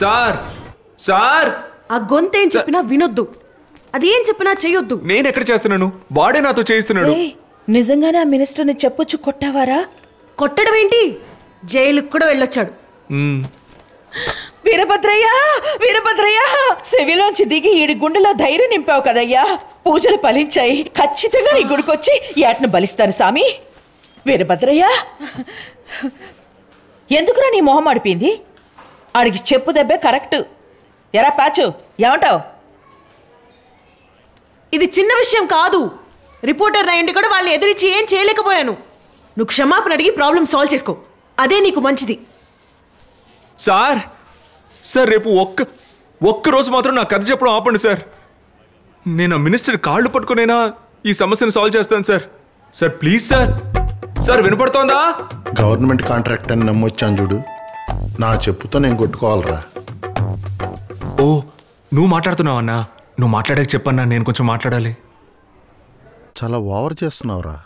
sir sir ఆ గొంతేం చెప్పినా వినొద్దు అదేం చెప్పినా చేయొద్దు నేను ఎక్కడ చేస్తున్నాను వాడే నాతో చేయిస్తున్నాడు నిజంగానే ఆ మినిస్టర్ని చెప్పొచ్చు కొట్టావారా కొట్టడం ఏంటి జైలుకు కూడా వెళ్ళొచ్చాడు వీరభద్రయ్య వీరభద్రయ్య సెవిలోంచి దిగి ఈడి గుండెలో ధైర్యం నింపావు కదయ్యా పూజలు ఫలించాయి ఖచ్చితంగా ఈ గుడికొచ్చి ఏటను బలిస్తాను సామి వీరభద్రయ్య ఎందుకురా నీ మొహం అడిపింది ఆడికి చెప్పు దెబ్బే కరెక్ట్ ఎరా ప్యాచు ఏమంటావు ఇది చిన్న విషయం కాదు రిపోర్టర్ అయ్యండి కూడా వాళ్ళని ఎదిరించి ఏం చేయలేకపోయాను నువ్వు క్షమాపణ అడిగి ప్రాబ్లం సాల్వ్ చేసుకో అదే నీకు మంచిది సార్ సార్ రేపు ఒక్క ఒక్కరోజు మాత్రం నా కథ చెప్పడం ఆపండి సార్ నేను ఆ మినిస్టర్ కాళ్ళు పట్టుకునేనా ఈ సమస్యను సాల్వ్ చేస్తాను sir sir please sir sir వినపడుతోందా గవర్నమెంట్ కాంట్రాక్ట్ అని నమ్మొచ్చాను చూడు నా చెప్పుతో నేను కొట్టుకోవాలరా ఓ నువ్వు మాట్లాడుతున్నావు అన్నా నువ్వు మాట్లాడక చెప్పన్నా నేను కొంచెం మాట్లాడాలి చాలా ఓవర్ చేస్తున్నావురా